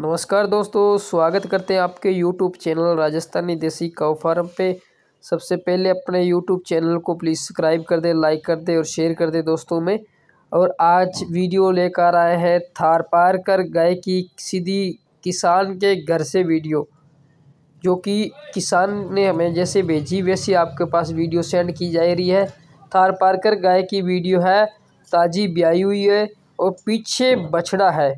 नमस्कार दोस्तों स्वागत करते हैं आपके यूट्यूब चैनल राजस्थानी देसी काउ फार्म पे सबसे पहले अपने यूट्यूब चैनल को प्लीज़ सब्सक्राइब कर दें लाइक कर दें और शेयर कर दें दोस्तों में और आज वीडियो लेकर आए हैं थार पार कर गाय की सीधी किसान के घर से वीडियो जो कि किसान ने हमें जैसे भेजी वैसी आपके पास वीडियो सेंड की जा रही है थार पार कर गाय की वीडियो है ताज़ी ब्याई हुई है और पीछे बछड़ा है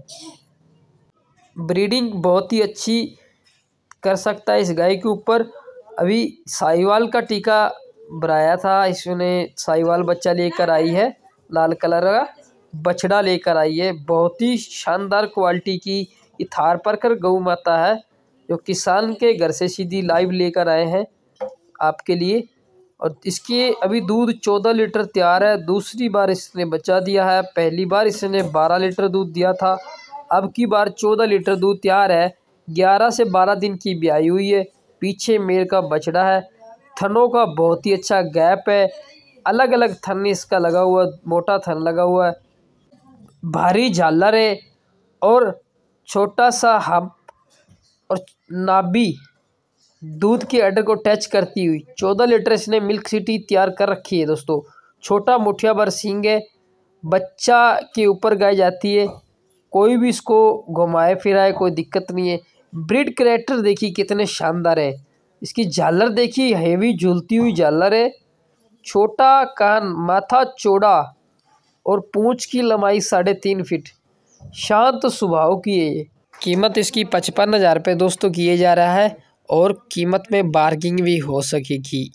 ब्रीडिंग बहुत ही अच्छी कर सकता है इस गाय के ऊपर अभी साहिवाल का टीका बनाया था इसने साहिवाल बच्चा लेकर आई है लाल कलर का बछड़ा लेकर आई है बहुत ही शानदार क्वालिटी की थार पर कर गऊ माता है जो किसान के घर से सीधी लाइव लेकर आए हैं आपके लिए और इसके अभी दूध चौदह लीटर तैयार है दूसरी बार इसने बचा दिया है पहली बार इसने बारह लीटर दूध दिया था अब की बार चौदह लीटर दूध तैयार है ग्यारह से बारह दिन की ब्याई हुई है पीछे मेल का बछड़ा है थनों का बहुत ही अच्छा गैप है अलग अलग थन इसका लगा हुआ मोटा थन लगा हुआ है भारी झालर है और छोटा सा हम और नाभी दूध के अड्डे को टच करती हुई चौदह लीटर इसने मिल्क सिटी तैयार कर रखी है दोस्तों छोटा मुठिया भर सींग है बच्चा के ऊपर गाई जाती है कोई भी इसको घुमाए फिराए कोई दिक्कत नहीं है ब्रिड करेक्टर देखिए कितने शानदार है इसकी झालर देखिए हेवी झूलती हुई झालर है छोटा कान माथा चौड़ा और पूंछ की लंबाई साढ़े तीन फिट शांत स्वभाव की है कीमत इसकी पचपन हज़ार रुपये दोस्तों किए जा रहा है और कीमत में बार्गिंग भी हो सकेगी